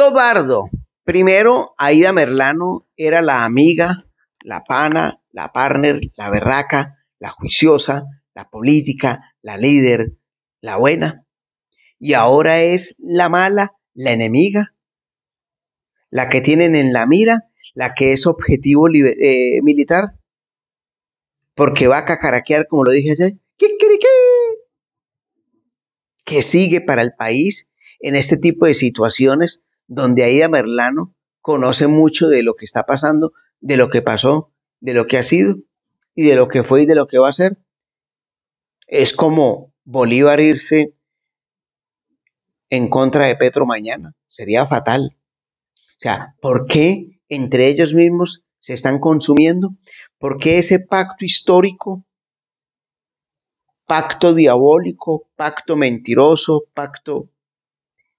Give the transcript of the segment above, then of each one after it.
Tobardo. Primero, Aida Merlano era la amiga, la pana, la partner, la berraca, la juiciosa, la política, la líder, la buena. Y ahora es la mala, la enemiga, la que tienen en la mira, la que es objetivo eh, militar, porque va a cacaraquear, como lo dije ayer, que sigue para el país en este tipo de situaciones donde a Merlano conoce mucho de lo que está pasando, de lo que pasó, de lo que ha sido y de lo que fue y de lo que va a ser. Es como Bolívar irse en contra de Petro mañana. Sería fatal. O sea, ¿por qué entre ellos mismos se están consumiendo? ¿Por qué ese pacto histórico, pacto diabólico, pacto mentiroso, pacto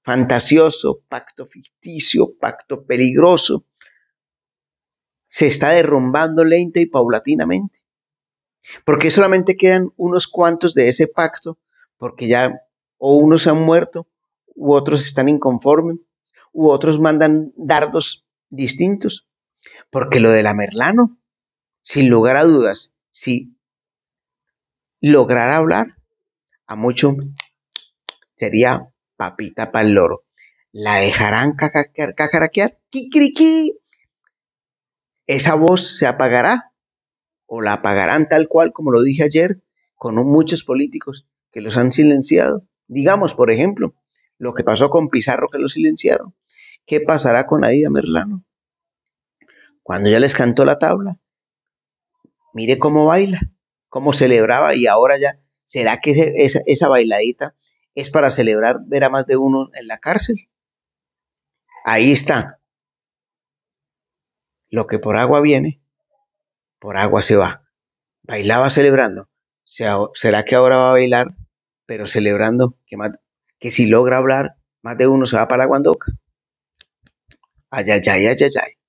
fantasioso, pacto ficticio, pacto peligroso, se está derrumbando lento y paulatinamente. Porque solamente quedan unos cuantos de ese pacto, porque ya o unos han muerto, u otros están inconformes, u otros mandan dardos distintos. Porque lo de la Merlano, sin lugar a dudas, si lograra hablar, a mucho sería papita para el loro. ¿La dejarán cacaraquear? Esa voz se apagará o la apagarán tal cual como lo dije ayer con muchos políticos que los han silenciado. Digamos, por ejemplo, lo que pasó con Pizarro que lo silenciaron. ¿Qué pasará con Aida Merlano? Cuando ya les cantó la tabla, mire cómo baila, cómo celebraba y ahora ya, ¿será que esa bailadita es para celebrar ver a más de uno en la cárcel. Ahí está. Lo que por agua viene, por agua se va. Bailaba celebrando. ¿Será que ahora va a bailar, pero celebrando que, si logra hablar, más de uno se va para la guandoca? Ay, ay, ay, ay, ay.